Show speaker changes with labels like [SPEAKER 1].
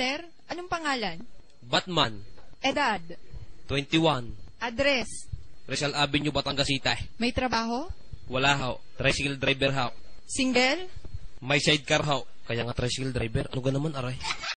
[SPEAKER 1] Sir, anong pangalan? Batman. Edad?
[SPEAKER 2] 21.
[SPEAKER 1] Address?
[SPEAKER 2] Rizal Avenue, Batangas City.
[SPEAKER 1] May trabaho?
[SPEAKER 2] Wala ho. Tricycle driver ho.
[SPEAKER 1] Single?
[SPEAKER 2] May sidecar ho. Kaya nga tricycle driver, ano ka naman aray?